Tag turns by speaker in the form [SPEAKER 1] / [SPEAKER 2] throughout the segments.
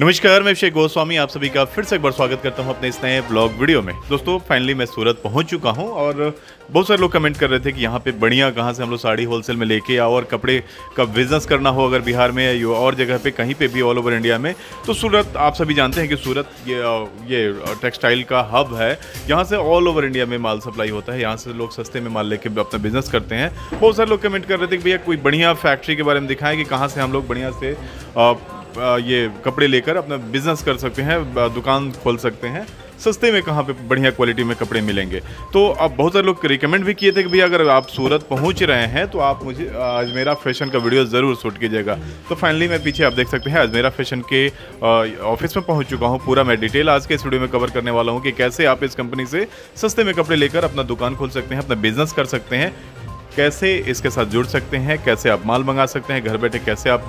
[SPEAKER 1] नमस्कार मैं अभिषेक गोस्वामी आप सभी का फिर से एक बार स्वागत करता हूं अपने इस नए ब्लॉग वीडियो में दोस्तों फाइनली मैं सूरत पहुंच चुका हूं और बहुत सारे लोग कमेंट कर रहे थे कि यहाँ पे बढ़िया कहाँ से हम लोग साड़ी होलसेल में लेके आओ और कपड़े का बिजनेस करना हो अगर बिहार में या और जगह पर कहीं पर भी ऑल ओवर इंडिया में तो सूरत आप सभी जानते हैं कि सूरत ये ये टेक्सटाइल का हब है यहाँ से ऑल ओवर इंडिया में माल सप्लाई होता है यहाँ से लोग सस्ते में माल लेके अपना बिजनेस करते हैं बहुत सारे लोग कमेंट कर रहे थे कि भैया कोई बढ़िया फैक्ट्री के बारे में दिखाएं कि कहाँ से हम लोग बढ़िया से ये कपड़े लेकर अपना बिजनेस कर सकते हैं दुकान खोल सकते हैं सस्ते में कहाँ पे बढ़िया क्वालिटी में कपड़े मिलेंगे तो अब बहुत सारे लोग रिकमेंड भी किए थे कि भैया अगर आप सूरत पहुँच रहे हैं तो आप मुझे अजमेरा फैशन का वीडियो ज़रूर शूट कीजिएगा तो फाइनली मैं पीछे आप देख सकते हैं अजमेरा फैशन के ऑफिस में पहुँच चुका हूँ पूरा मैं डिटेल आज के इस वीडियो में कवर करने वाला हूँ कि कैसे आप इस कंपनी से सस्ते में कपड़े लेकर अपना दुकान खोल सकते हैं अपना बिजनेस कर सकते हैं कैसे इसके साथ जुड़ सकते हैं कैसे आप माल मंगा सकते हैं घर बैठे कैसे आप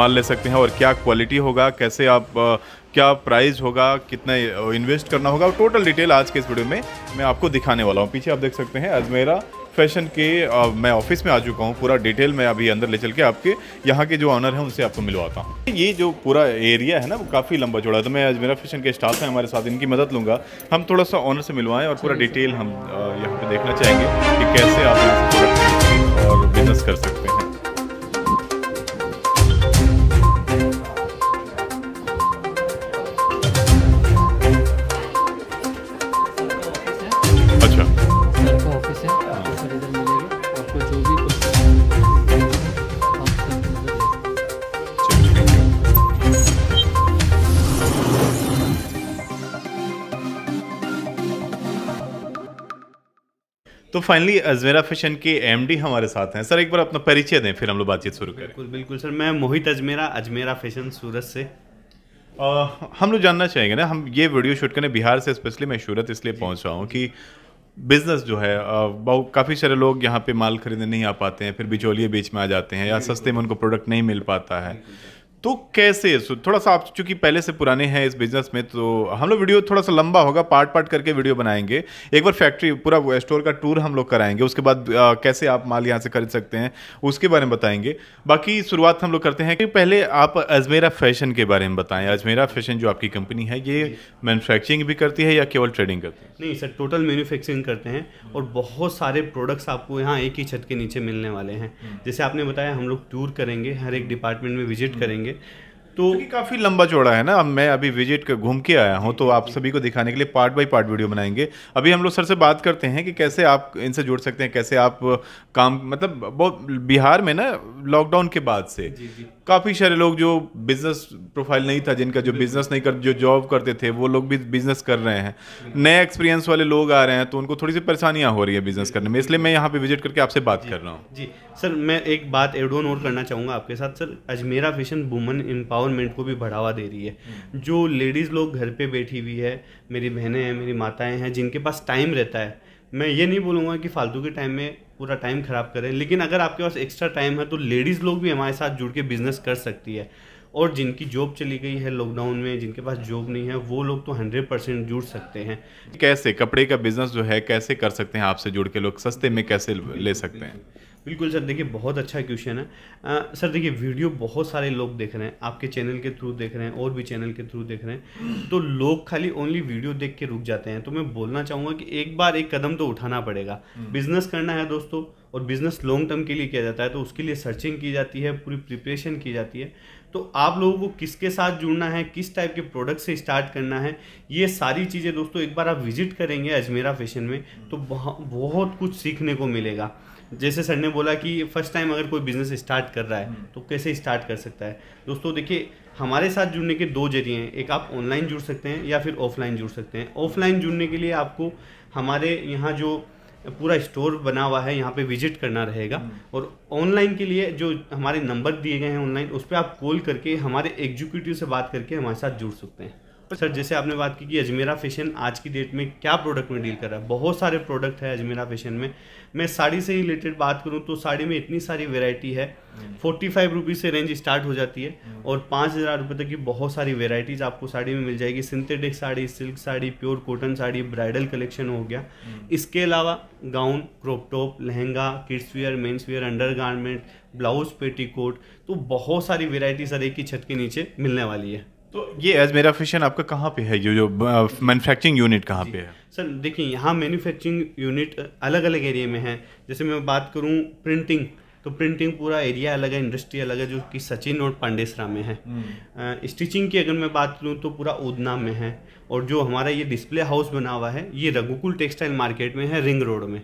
[SPEAKER 1] माल ले सकते हैं और क्या क्वालिटी होगा कैसे आप क्या प्राइस होगा कितना इन्वेस्ट करना होगा टोटल डिटेल आज के इस वीडियो में मैं आपको दिखाने वाला हूँ पीछे आप देख सकते हैं अजमेरा फैशन के आ, मैं ऑफिस में आ चुका हूँ पूरा डिटेल मैं अभी अंदर ले चल के आपके यहाँ के जो ऑनर हैं उनसे आपको मिलवाता हूँ ये जो पूरा एरिया है ना वो काफ़ी लंबा चौड़ा है तो मैं मेरा फैशन के स्टाफ हैं हमारे साथ इनकी मदद लूँगा हम थोड़ा सा ऑनर से मिलवाएँ और पूरा डिटेल हम यहाँ पर देखना चाहेंगे कि कैसे आप बिजनेस कर सकते तो फाइनली अजमेरा फैशन के एमडी हमारे साथ हैं सर एक बार अपना परिचय दें फिर हम लोग बातचीत शुरू करें
[SPEAKER 2] बिल्कुल बिल्कुल सर मैं मोहित अजमेरा अजमेरा फैशन सूरत से आ, uh,
[SPEAKER 1] हम लोग जानना चाहेंगे ना हम ये वीडियो शूट करने बिहार से स्पेशली मैं सूरत इसलिए पहुंच रहा हूँ कि बिजनेस जो है uh, काफ़ी सारे लोग यहाँ पे माल खरीदने नहीं आ पाते हैं फिर बिचौलिए बीच में आ जाते हैं या सस्ते में उनको प्रोडक्ट नहीं मिल पाता है तो कैसे थोड़ा सा आप चूंकि पहले से पुराने हैं इस बिजनेस में तो हम लोग वीडियो थोड़ा सा लंबा होगा पार्ट पार्ट करके वीडियो बनाएंगे एक बार फैक्ट्री पूरा स्टोर का टूर हम लोग कराएंगे उसके बाद आ, कैसे आप माल यहाँ से खरीद सकते हैं उसके बारे में बताएंगे बाकी शुरुआत हम लोग करते हैं कि पहले आप अजमेरा फैशन के बारे में बताएं अजमेरा फैशन जो आपकी कंपनी है ये मैनुफैक्चरिंग भी करती है या केवल ट्रेडिंग करती
[SPEAKER 2] है नहीं सर टोटल मैनुफैक्चरिंग करते हैं और बहुत सारे प्रोडक्ट्स आपको यहाँ एक ही छत के नीचे मिलने वाले हैं हम्म। जैसे आपने बताया हम लोग टूर करेंगे हर एक डिपार्टमेंट में विजिट करेंगे जाएंगे तो काफ़ी लंबा
[SPEAKER 1] चौड़ा है ना मैं अभी विजिट कर घूम के आया हूँ तो आप सभी को दिखाने के लिए पार्ट बाय पार्ट वीडियो बनाएंगे अभी हम लोग सर से बात करते हैं कि कैसे आप इनसे जुड़ सकते हैं कैसे आप काम मतलब बहुत बिहार में ना लॉकडाउन के बाद से जी जी। काफ़ी सारे लोग जो बिजनेस प्रोफाइल नहीं था जिनका जो बिजनेस नहीं कर जो जॉब करते थे वो लोग भी बिजनेस कर रहे हैं नए एक्सपीरियंस वाले लोग आ रहे हैं तो उनको थोड़ी सी परेशानियां हो रही है बिजनेस करने में इसलिए मैं यहाँ पे विजिट करके आपसे बात कर रहा हूँ
[SPEAKER 2] जी सर मैं एक बात एडोन और करना चाहूँगा आपके साथ sir Ajmera fashion woman empowerment को भी बढ़ावा दे रही है जो लेडीज़ लोग घर पर बैठी हुई है मेरी बहनें हैं मेरी माताएँ हैं जिनके पास टाइम रहता है मैं ये नहीं बोलूँगा कि फालतू के टाइम में पूरा टाइम ख़राब करें लेकिन अगर आपके पास एक्स्ट्रा टाइम है तो लेडीज़ लोग भी हमारे साथ जुड़ के बिज़नेस कर सकती है और जिनकी जॉब चली गई है लॉकडाउन में जिनके पास जॉब नहीं है वो लोग तो हंड्रेड परसेंट जुड़ सकते हैं कैसे कपड़े का
[SPEAKER 1] बिज़नेस जो है कैसे कर सकते हैं आपसे जुड़ के लोग सस्ते में कैसे ले सकते हैं
[SPEAKER 2] बिल्कुल सर देखिए बहुत अच्छा क्वेश्चन है आ, सर देखिए वीडियो बहुत सारे लोग देख रहे हैं आपके चैनल के थ्रू देख रहे हैं और भी चैनल के थ्रू देख रहे हैं तो लोग खाली ओनली वीडियो देख के रुक जाते हैं तो मैं बोलना चाहूँगा कि एक बार एक कदम तो उठाना पड़ेगा बिजनेस हम्म। करना है दोस्तों और बिजनेस लॉन्ग टर्म के लिए किया जाता है तो उसके लिए सर्चिंग की जाती है पूरी प्रिपरेशन की जाती है तो आप लोगों को किसके साथ जुड़ना है किस टाइप के प्रोडक्ट से स्टार्ट करना है ये सारी चीज़ें दोस्तों एक बार आप विजिट करेंगे अजमेरा फैशन में तो बहुत कुछ सीखने को मिलेगा जैसे सर ने बोला कि फर्स्ट टाइम अगर कोई बिजनेस स्टार्ट कर रहा है हम्म। तो कैसे स्टार्ट कर सकता है दोस्तों देखिए हमारे साथ जुड़ने के दो जरिए हैं एक आप ऑनलाइन जुड़ सकते हैं या फिर ऑफलाइन जुड़ सकते हैं ऑफलाइन जुड़ने के लिए आपको हमारे यहाँ जो पूरा स्टोर बना हुआ है यहाँ पे विजिट करना रहेगा हम्म। और ऑनलाइन के लिए जो हमारे नंबर दिए गए हैं ऑनलाइन उस पर आप कॉल करके हमारे एग्जीक्यूटिव से बात करके हमारे साथ जुड़ सकते हैं पर सर जैसे आपने बात की कि अजमेरा फैशन आज की डेट में क्या प्रोडक्ट में डील कर रहा है बहुत सारे प्रोडक्ट है अजमेरा फैशन में मैं साड़ी से रिलेटेड बात करूँ तो साड़ी में इतनी सारी वेरायटी है फोर्टी फाइव रुपीज़ से रेंज स्टार्ट हो जाती है हम्म। और पाँच हज़ार रुपये तक की बहुत सारी वेराइटीज़ आपको साड़ी में मिल जाएगी synthetic sari silk sari pure cotton sari bridal collection हो गया हम्म। इसके अलावा gown crop top lehenga kids wear men's wear undergarment blouse पेटी तो बहुत सारी वेरायटी सर एक ही छत के नीचे मिलने वाली है तो
[SPEAKER 1] ये एज मेरा फिशन आपका कहाँ पे है ये जो मैन्युफैक्चरिंग यूनिट कहाँ पे है
[SPEAKER 2] सर देखिए यहाँ मैन्युफैक्चरिंग यूनिट अलग अलग एरिया में है जैसे मैं बात करूँ प्रिंटिंग तो प्रिंटिंग पूरा एरिया अलग है इंडस्ट्री अलग है जो कि सचिन और पांडेसरा में है स्टिचिंग हम्म। की अगर मैं बात करूँ तो पूरा उदना में है और जो हमारा ये डिस्प्ले हाउस बना हुआ है ये रघुकुल टेक्सटाइल मार्केट में है रिंग रोड में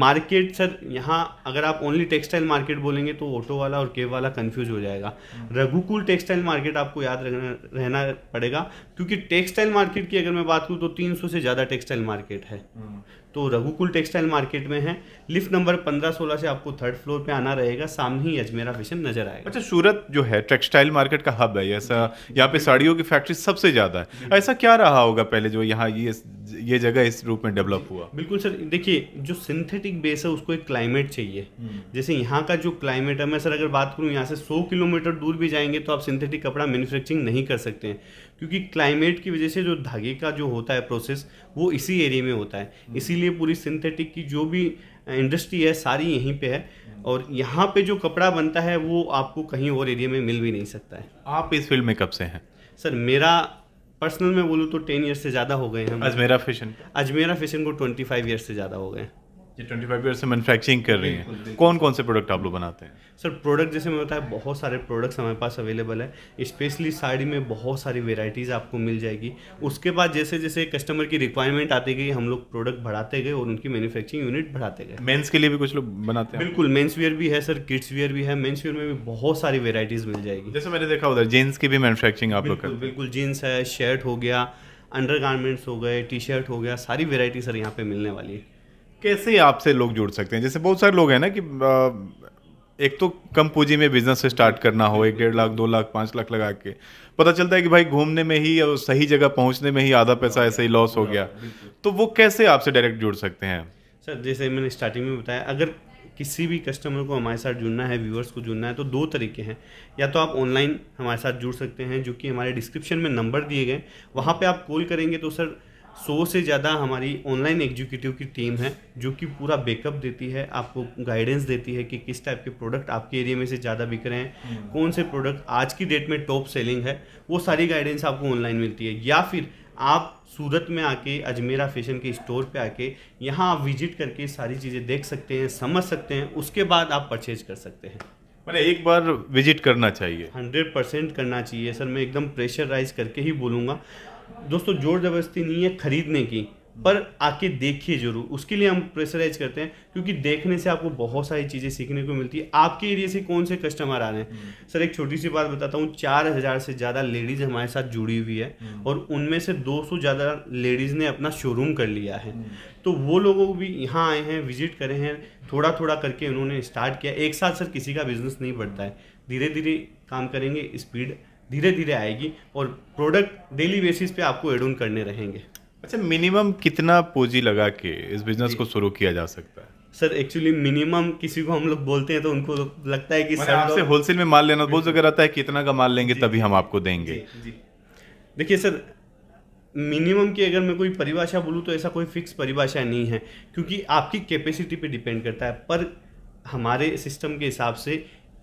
[SPEAKER 2] मार्केट सर यहाँ अगर आप ओनली टेक्सटाइल मार्केट बोलेंगे तो ऑटो वाला और केव वाला कंफ्यूज हो जाएगा हम्म। रघुकुल टेक्सटाइल मार्केट आपको याद रहना रहना पड़ेगा क्योंकि टेक्सटाइल मार्केट की अगर मैं बात करूँ तो 300 से ज़्यादा टेक्सटाइल मार्केट है हम्म। तो रघुकुल टेक्सटाइल मार्केट में है लिफ्ट नंबर पंद्रह सोलह से आपको थर्ड फ्लोर पे आना रहेगा सामने ही अजमेरा फैशन नजर आएगा अच्छा सूरत जो है टेक्सटाइल मार्केट का हब है ऐसा यहाँ पे
[SPEAKER 1] साड़ियों की फैक्ट्री सबसे ज़्यादा है ऐसा क्या रहा होगा पहले जो यहाँ ये ये जगह इस रूप में डेवलप
[SPEAKER 2] हुआ बिल्कुल सर देखिए जो सिंथेटिक बेस है उसको एक क्लाइमेट चाहिए हम्म। जैसे यहाँ का जो क्लाइमेट है मैं सर अगर बात करूँ यहाँ से सौ किलोमीटर दूर भी जाएंगे तो आप सिंथेटिक कपड़ा मैन्युफैक्चरिंग नहीं कर सकते हैं क्योंकि क्लाइमेट की वजह से जो धागे का जो होता है प्रोसेस वो इसी एरिया में होता है हम्म। इसीलिए पूरी सिंथेटिक की जो भी इंडस्ट्री है सारी यहीं पे है हम्म। और यहाँ पे जो कपड़ा बनता है वो आपको कहीं और एरिया में मिल भी नहीं सकता है
[SPEAKER 1] आप इस फील्ड में कब से हैं
[SPEAKER 2] सर मेरा पर्सनल में बोलूँ तो टेन ईयर से ज़्यादा हो गए हैं अजमेरा फैशन अजमेरा फैशन को ट्वेंटी फाइव ईयर से ज़्यादा हो गए हैं
[SPEAKER 1] जो 25 ईयर से मैनुफैक्चरिंग कर रही हैं कौन कौन से प्रोडक्ट आप लोग बनाते
[SPEAKER 2] हैं सर प्रोडक्ट जैसे मैंने बताया बहुत सारे प्रोडक्ट्स हमारे पास अवेलेबल है स्पेशली साड़ी में बहुत सारी वेराइटीज़ आपको मिल जाएगी उसके बाद जैसे जैसे कस्टमर की रिक्वायरमेंट आती गई हम लोग प्रोडक्ट बढ़ाते गए और उनकी मैन्युफैक्चरिंग यूनिट बढ़ाते गए
[SPEAKER 1] मेन्स के लिए भी कुछ लोग बनाते हैं बिल्कुल
[SPEAKER 2] मेन्स वेयर भी है सर किड्स वेयर भी है मेन्स वेयर में भी बहुत सारी वेराइटीज़ मिल जाएगी जैसे मैंने
[SPEAKER 1] देखा उधर जीन्स की भी मैनुफैक्चरिंग आप लोग करते हैं
[SPEAKER 2] बिल्कुल जीन्स है शर्ट हो गया अंडर हो गए टी शर्ट हो गया सारी वेराइटी सर यहाँ पे मिलने वाली है
[SPEAKER 1] कैसे आपसे लोग जुड़ सकते हैं जैसे बहुत सारे लोग हैं ना कि एक तो कम पूंजी में बिजनेस स्टार्ट करना हो एक डेढ़ लाख दो लाख पाँच लाख लगा के पता चलता है कि भाई घूमने में ही और सही जगह पहुंचने में ही आधा पैसा हाँ, ऐसे ही लॉस हो हाँ, गया तो वो कैसे आपसे डायरेक्ट जुड़ सकते हैं
[SPEAKER 2] सर जैसे मैंने स्टार्टिंग में बताया अगर किसी भी कस्टमर को हमारे साथ जुड़ना है व्यूअर्स को जुड़ना है तो दो तरीके हैं या तो आप ऑनलाइन हमारे साथ जुड़ सकते हैं जो कि हमारे डिस्क्रिप्शन में नंबर दिए गए वहाँ पर आप कॉल करेंगे तो सर सौ से ज़्यादा हमारी ऑनलाइन एग्जीक्यूटिव की टीम है जो कि पूरा बैकअप देती है आपको गाइडेंस देती है कि किस टाइप के प्रोडक्ट आपके एरिया में से ज़्यादा बिक रहे हैं हम्म। कौन से प्रोडक्ट आज की डेट में टॉप सेलिंग है वो सारी गाइडेंस आपको ऑनलाइन मिलती है या फिर आप सूरत में आके अजमेरा फैशन के स्टोर पे आके यहाँ आप विजिट करके सारी चीज़ें देख सकते हैं समझ सकते हैं उसके बाद आप परचेज कर सकते हैं मैंने
[SPEAKER 1] एक बार विजिट करना चाहिए
[SPEAKER 2] हंड्रेड परसेंट करना चाहिए सर मैं एकदम प्रेशराइज करके ही बोलूँगा दोस्तों जोर जबरदस्ती नहीं है खरीदने की पर आके देखिए जरूर उसके लिए हम प्रेशराइज करते हैं क्योंकि देखने से आपको बहुत सारी चीज़ें सीखने को मिलती है आपके एरिया से कौन से कस्टमर आ रहे हैं हम्म। सर एक छोटी सी बात बताता हूँ चार हज़ार से ज़्यादा लेडीज़ हमारे साथ जुड़ी हुई है हम्म। और उनमें से दो सौ ज़्यादा लेडीज़ ने अपना शोरूम कर लिया है हम्म। तो वो लोगों भी यहाँ आए हैं विजिट करे हैं थोड़ा थोड़ा करके उन्होंने स्टार्ट किया एक साथ सर किसी का बिजनेस नहीं बढ़ता है धीरे धीरे काम करेंगे स्पीड धीरे धीरे आएगी और प्रोडक्ट डेली बेसिस पे आपको एड ऑन करने रहेंगे अच्छा मिनिमम कितना पूंजी लगा के इस बिजनेस को शुरू किया जा सकता है सर एक्चुअली मिनिमम किसी को हम लोग बोलते हैं तो उनको लगता है कि सर आपसे
[SPEAKER 1] होलसेल तो- में माल लेना बहुत जगह रहता है कितना का माल लेंगे तभी हम आपको देंगे
[SPEAKER 2] देखिए सर मिनिमम की अगर मैं कोई परिभाषा बोलूँ तो ऐसा कोई फिक्स परिभाषा नहीं है क्योंकि आपकी कैपेसिटी पे डिपेंड करता है पर हमारे सिस्टम के हिसाब से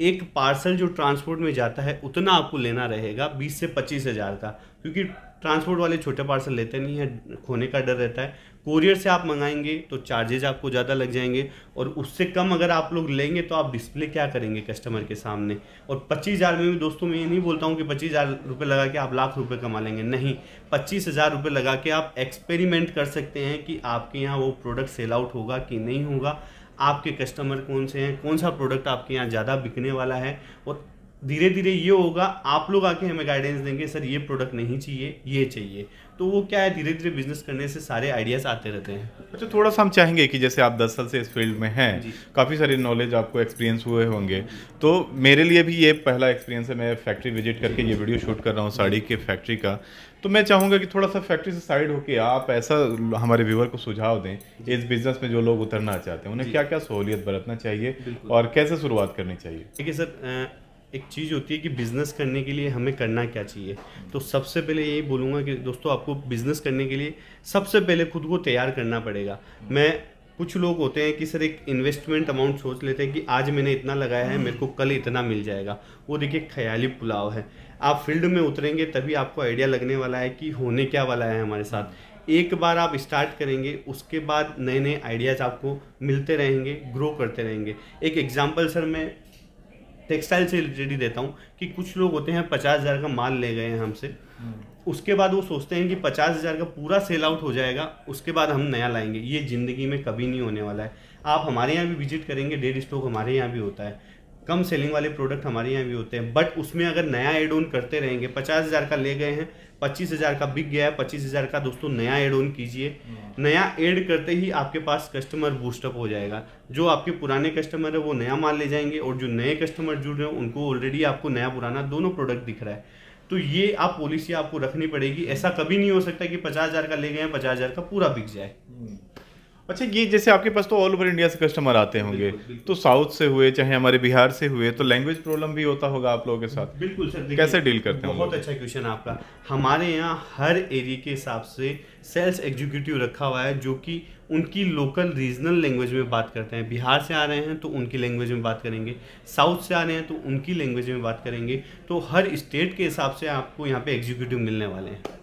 [SPEAKER 2] एक पार्सल जो ट्रांसपोर्ट में जाता है उतना आपको लेना रहेगा बीस से पच्चीस हज़ार का क्योंकि ट्रांसपोर्ट वाले छोटे पार्सल लेते नहीं हैं खोने का डर रहता है कोरियर से आप मंगाएंगे तो चार्जेज आपको ज़्यादा लग जाएंगे और उससे कम अगर आप लोग लेंगे तो आप डिस्प्ले क्या करेंगे कस्टमर के सामने और पच्चीस हज़ार में भी दोस्तों मैं ये नहीं बोलता हूँ कि पच्चीस हज़ार रुपये लगा के आप लाख रुपये कमा लेंगे नहीं पच्चीस हज़ार रुपये लगा के आप एक्सपेरिमेंट कर सकते हैं कि आपके यहाँ वो प्रोडक्ट सेल आउट होगा कि नहीं होगा आपके कस्टमर कौन से हैं कौन सा प्रोडक्ट आपके यहाँ ज़्यादा बिकने वाला है और धीरे धीरे ये होगा आप लोग आके हमें गाइडेंस देंगे सर ये प्रोडक्ट नहीं चाहिए ये चाहिए तो वो क्या है धीरे धीरे बिजनेस करने से सारे आइडियाज आते रहते हैं
[SPEAKER 1] अच्छा थोड़ा सा हम चाहेंगे कि जैसे आप दस साल से इस फील्ड में हैं काफ़ी सारे नॉलेज आपको एक्सपीरियंस हुए होंगे तो मेरे लिए भी ये पहला एक्सपीरियंस है मैं फैक्ट्री विजिट करके ये वीडियो शूट कर रहा हूँ साड़ी के फैक्ट्री का तो मैं चाहूँगा कि थोड़ा सा फैक्ट्री से साइड होके आप ऐसा हमारे व्यूवर को सुझाव दें इस बिजनेस में जो लोग उतरना चाहते हैं उन्हें क्या क्या सहूलियत बरतना चाहिए और कैसे शुरुआत करनी चाहिए
[SPEAKER 2] देखिए सर एक चीज़ होती है कि बिज़नेस करने के लिए हमें करना क्या चाहिए तो सबसे पहले यही बोलूँगा कि दोस्तों आपको बिज़नेस करने के लिए सबसे पहले खुद को तैयार करना पड़ेगा मैं कुछ लोग होते हैं कि सर एक इन्वेस्टमेंट अमाउंट सोच लेते हैं कि आज मैंने इतना लगाया है मेरे को कल इतना मिल जाएगा वो देखिए ख्याली पुलाव है आप फील्ड में उतरेंगे तभी आपको आइडिया लगने वाला है कि होने क्या वाला है हमारे साथ एक बार आप स्टार्ट करेंगे उसके बाद नए नए आइडियाज़ आपको मिलते रहेंगे ग्रो करते रहेंगे एक एग्जाम्पल सर मैं टेक्सटाइल से रिलेटेड देता हूँ कि कुछ लोग होते हैं पचास हज़ार का माल ले गए हैं हमसे हम्म। उसके बाद वो सोचते हैं कि पचास हज़ार का पूरा सेल आउट हो जाएगा उसके बाद हम नया लाएंगे ये ज़िंदगी में कभी नहीं होने वाला है आप हमारे यहाँ भी विजिट करेंगे डेड स्टॉक हमारे यहाँ भी होता है कम सेलिंग वाले प्रोडक्ट हमारे यहाँ भी होते हैं बट उसमें अगर नया एड ऑन करते रहेंगे पचास हज़ार का ले गए हैं पच्चीस हज़ार का बिक गया है पच्चीस हज़ार का दोस्तों नया एड ऑन कीजिए हाँ। नया एड करते ही आपके पास कस्टमर बूस्टअप हो जाएगा जो आपके पुराने कस्टमर है वो नया माल ले जाएंगे और जो नए कस्टमर जुड़ रहे हैं उनको ऑलरेडी आपको नया पुराना दोनों प्रोडक्ट दिख रहा है तो ये आप पॉलिसी आपको रखनी पड़ेगी ऐसा कभी नहीं हो सकता कि पचास हज़ार का ले गए पचास हज़ार का पूरा बिक जाए हम्म।
[SPEAKER 1] अच्छा ये जैसे आपके पास तो ऑल ओवर इंडिया से कस्टमर आते होंगे तो साउथ से हुए चाहे हमारे बिहार से हुए तो लैंग्वेज प्रॉब्लम
[SPEAKER 2] भी होता होगा आप लोगों के साथ बिल्कुल सर कैसे डील करते हैं बहुत अच्छा क्वेश्चन आपका हमारे यहाँ हर एरिया के हिसाब से सेल्स एग्जीक्यूटिव रखा हुआ है जो कि उनकी लोकल रीजनल लैंग्वेज में बात करते हैं बिहार से आ रहे हैं तो उनकी लैंग्वेज में बात करेंगे साउथ से आ रहे हैं तो उनकी लैंग्वेज में बात करेंगे तो हर स्टेट के हिसाब से आपको यहाँ पे एग्जीक्यूटिव मिलने वाले हैं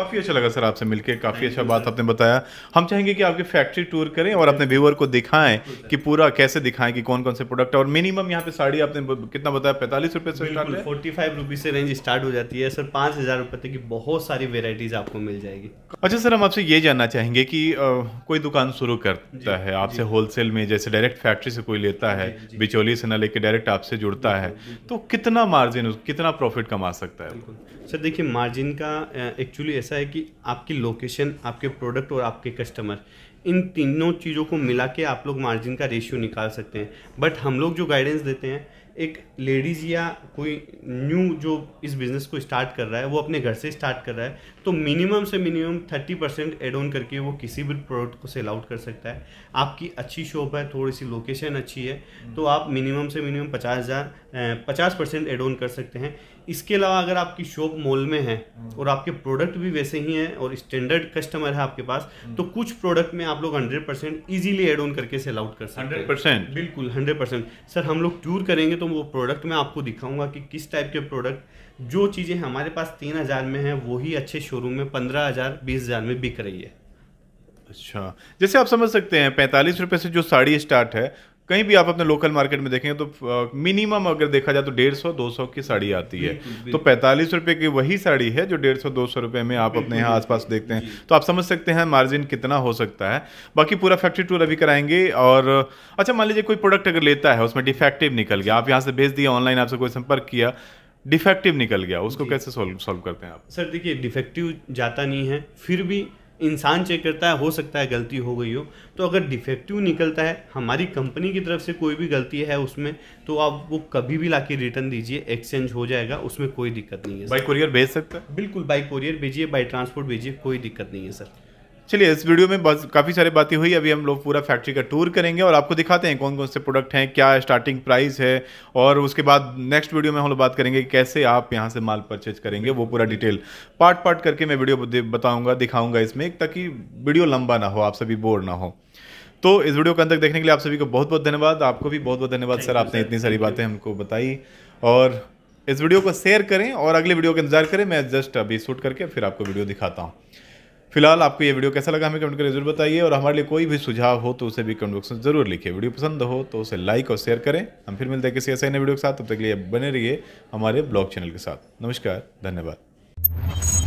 [SPEAKER 1] काफ़ी अच्छा लगा सर आपसे मिलके काफ़ी अच्छा बात आपने बताया हम चाहेंगे कि आपकी फैक्ट्री टूर करें और अपने व्यूअर को दिखाएं कि पूरा कैसे दिखाएं कि कौन कौन से प्रोडक्ट और मिनिमम यहाँ पे साड़ी
[SPEAKER 2] आपने कितना बताया पैंतालीस रुपये से स्टार्ट फोर्टी फाइव रुपीज़ से रेंज स्टार्ट हो जाती है सर पाँच हज़ार रुपये तक की बहुत सारी वेराइटीज़ आपको मिल जाएगी
[SPEAKER 1] अच्छा सर हम आपसे ये जानना चाहेंगे कि कोई दुकान शुरू करता है आपसे होलसेल में जैसे डायरेक्ट फैक्ट्री से कोई लेता है बिचौली से ना लेके डायरेक्ट
[SPEAKER 2] आपसे जुड़ता है तो कितना मार्जिन कितना प्रॉफिट कमा सकता है सर देखिए मार्जिन का एक्चुअली ऐसा है कि आपकी लोकेशन आपके प्रोडक्ट और आपके कस्टमर इन तीनों चीज़ों को मिला के आप लोग मार्जिन का रेशियो निकाल सकते हैं बट हम लोग जो गाइडेंस देते हैं एक लेडीज़ या कोई न्यू जो इस बिज़नेस को स्टार्ट कर रहा है वो अपने घर से स्टार्ट कर रहा है तो मिनिमम से minimum thirty percent add on करके वो किसी भी प्रोडक्ट को सेल आउट कर सकता है आपकी अच्छी शॉप है थोड़ी सी लोकेशन अच्छी है तो आप मिनिमम से मिनिमम पचास हज़ार पचास परसेंट एड ऑन कर सकते हैं इसके अलावा अगर आपकी शॉप मॉल में है हम्म। और आपके प्रोडक्ट भी वैसे ही हैं और स्टैंडर्ड कस्टमर है आपके पास हम्म। तो कुछ प्रोडक्ट में आप लोग 100% परसेंट ईजिली एड ऑन करके सेल आउट कर सकते हैं हंड्रेड परसेंट बिल्कुल 100% परसेंट सर हम लोग टूर करेंगे तो वो प्रोडक्ट मैं आपको दिखाऊंगा कि किस टाइप के प्रोडक्ट जो चीज़ें हमारे पास तीन में हैं वही अच्छे शोरूम में पंद्रह हज़ार में बिक रही है अच्छा जैसे आप
[SPEAKER 1] समझ सकते हैं पैंतालीस रुपये से जो साड़ी स्टार्ट है कहीं भी आप अपने लोकल मार्केट में देखेंगे तो मिनिमम अगर देखा जाए तो डेढ़ सौ दो सौ की साड़ी आती है तो पैंतालीस रुपये की वही साड़ी है जो डेढ़ सौ दो सौ रुपये में आप अपने यहाँ आसपास देखते हैं तो आप समझ सकते हैं मार्जिन कितना हो सकता है बाकी पूरा फैक्ट्री टूर अभी कराएंगे और अच्छा मान लीजिए कोई प्रोडक्ट अगर लेता है उसमें डिफेक्टिव निकल गया आप यहाँ से भेज दिया ऑनलाइन आपसे कोई संपर्क किया डिफेक्टिव निकल गया उसको कैसे सोल्व सॉल्व करते हैं आप
[SPEAKER 2] सर देखिए डिफेक्टिव जाता नहीं है फिर भी इंसान चेक करता है हो सकता है गलती हो गई हो तो अगर डिफेक्टिव निकलता है हमारी कंपनी की तरफ से कोई भी गलती है उसमें तो आप वो कभी भी ला रिटर्न दीजिए एक्सचेंज हो जाएगा उसमें कोई दिक्कत नहीं है बाई कुरियर भेज सकते हैं बिल्कुल बाई कुरियर भेजिए बाई ट्रांसपोर्ट भेजिए कोई दिक्कत नहीं है सर
[SPEAKER 1] चलिए इस वीडियो में बस काफ़ी सारी बातें हुई अभी हम लोग पूरा फैक्ट्री का टूर करेंगे और आपको दिखाते हैं कौन कौन से प्रोडक्ट हैं क्या स्टार्टिंग प्राइस है और उसके बाद नेक्स्ट वीडियो में हम लोग बात करेंगे कैसे आप यहाँ से माल परचेज करेंगे वो पूरा डिटेल पार्ट पार्ट करके मैं वीडियो बताऊँगा दिखाऊँगा इसमें ताकि वीडियो लंबा ना हो आप सभी बोर ना हो तो इस वीडियो के अंत तक देखने के लिए आप सभी को बहुत बहुत धन्यवाद आपको भी बहुत बहुत धन्यवाद सर आपने इतनी सारी बातें हमको बताई और इस वीडियो को शेयर करें और अगले वीडियो का इंतजार करें मैं जस्ट अभी शूट करके फिर आपको वीडियो दिखाता हूँ फिलहाल आपको ये वीडियो कैसा लगा हमें कमेंट करके जरूर बताइए और हमारे लिए कोई भी सुझाव हो तो उसे भी कमेंट बॉक्स में जरूर लिखिए वीडियो पसंद हो तो उसे लाइक और शेयर करें हम फिर मिलते हैं किसी ऐसे नए वीडियो के साथ तब तक के लिए बने रहिए हमारे ब्लॉग चैनल के साथ नमस्कार धन्यवाद